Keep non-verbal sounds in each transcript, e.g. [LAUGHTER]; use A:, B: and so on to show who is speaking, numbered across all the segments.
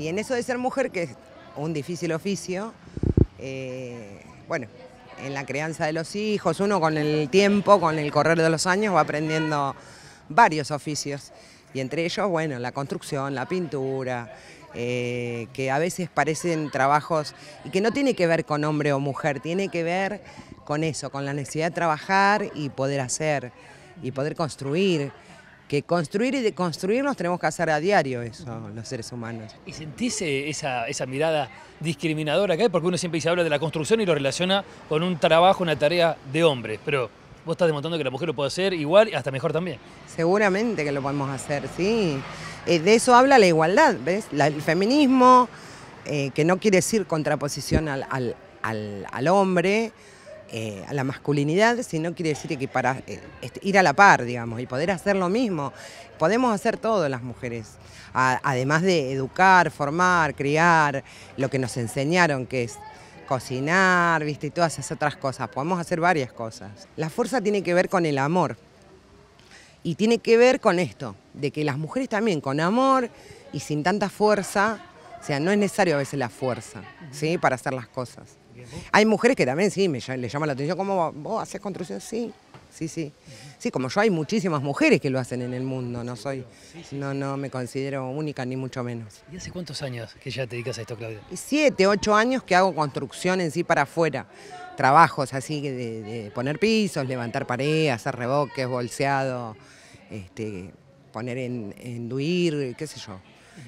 A: Y en eso de ser mujer, que es un difícil oficio, eh, bueno, en la crianza de los hijos, uno con el tiempo, con el correr de los años, va aprendiendo varios oficios. Y entre ellos, bueno, la construcción, la pintura, eh, que a veces parecen trabajos y que no tiene que ver con hombre o mujer, tiene que ver con eso, con la necesidad de trabajar y poder hacer y poder construir que construir y deconstruir nos tenemos que hacer a diario eso, los seres humanos.
B: ¿Y sentís eh, esa, mirada discriminadora que hay? Porque uno siempre se habla de la construcción y lo relaciona con un trabajo, una tarea de hombre. pero vos estás demostrando que la mujer lo puede hacer igual y hasta mejor también.
A: Seguramente que lo podemos hacer, sí. Eh, de eso habla la igualdad, ¿ves? el feminismo, eh, que no quiere decir contraposición al, al, al, al hombre, eh, a la masculinidad, si no quiere decir que para eh, ir a la par, digamos, y poder hacer lo mismo. Podemos hacer todo las mujeres, además de educar, formar, criar, lo que nos enseñaron que es cocinar, viste, y todas esas otras cosas. Podemos hacer varias cosas. La fuerza tiene que ver con el amor. Y tiene que ver con esto, de que las mujeres también con amor y sin tanta fuerza, o sea, no es necesario a veces la fuerza, ¿sí? Para hacer las cosas. Hay mujeres que también sí, me, le llama la atención, ¿cómo vos haces construcción? Sí, sí, sí. Sí, como yo hay muchísimas mujeres que lo hacen en el mundo, no soy, no, no me considero única ni mucho menos.
B: ¿Y hace cuántos años que ya te dedicas a esto, Claudia?
A: Siete, ocho años que hago construcción en sí para afuera. Trabajos así de, poner pisos, levantar paredes, hacer reboques, bolseado, este, poner en, enduir, qué sé yo,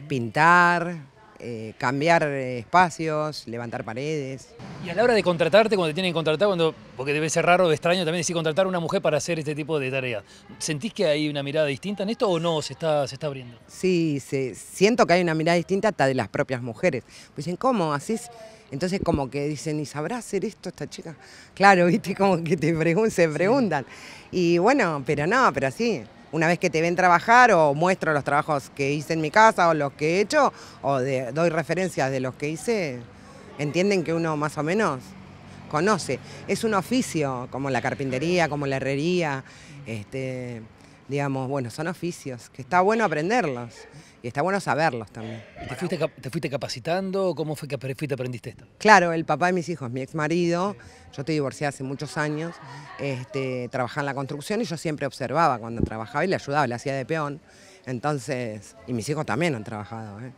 A: pintar, eh, cambiar espacios, levantar paredes.
B: Y a la hora de contratarte, cuando te tienen que contratar, porque debe ser raro, o extraño también decir contratar a una mujer para hacer este tipo de tareas, ¿sentís que hay una mirada distinta en esto o no se está, se está abriendo?
A: Sí, siento que hay una mirada distinta hasta de las propias mujeres. Pues dicen, ¿cómo? ¿Hacés? Entonces como que dicen, ¿y sabrá hacer esto esta chica? Claro, [LAUGHS] viste, como que te se preguntan. Y bueno, pero no, pero sí una vez que te ven trabajar o muestro los trabajos que hice en mi casa o los que he hecho o doy referencias de los que hice, entienden que uno más o menos conoce. Es un oficio, como la carpintería, como la herrería, este, digamos, bueno, son oficios, que está bueno aprenderlos. Y está bueno saberlos también. ¿Te fuiste, te fuiste capacitando? ¿Cómo fue que aprendiste esto? Claro, el papá de mis hijos, mi ex marido, yo estoy divorciada hace muchos años, este, trabajaba en la construcción y yo siempre observaba cuando trabajaba y le ayudaba, le hacía de peón. Entonces, y mis hijos también han trabajado, ¿eh?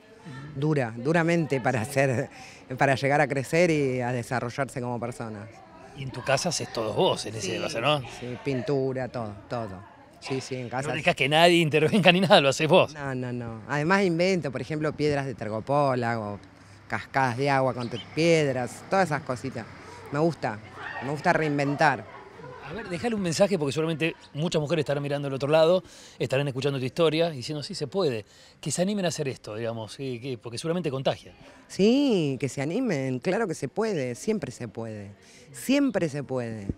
A: dura, duramente para, hacer, para llegar a crecer y a desarrollarse como personas.
B: Y en tu casa haces todos vos en ese caso, ¿no?
A: Sí, pintura, todo, todo. Sí, sí, en casa. No dejas que nadie intervenga ni nada, lo haces vos. No, no, no. Además invento, por ejemplo, piedras de tergopola o cascadas de agua con piedras, todas esas cositas. Me gusta,
B: me gusta reinventar. A ver, déjale un mensaje porque seguramente muchas mujeres estarán mirando al otro lado, estarán escuchando tu historia y diciendo, sí, se puede. Que se animen a hacer esto, digamos, porque seguramente contagia.
A: Sí, que se animen, claro que se puede, siempre se puede, siempre se puede.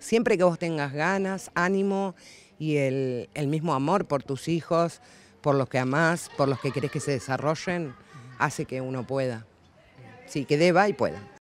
A: Siempre que vos tengas ganas, ánimo y el, el mismo amor por tus hijos, por los que amás, por los que querés que se desarrollen, hace que uno pueda. Sí, que deba y pueda.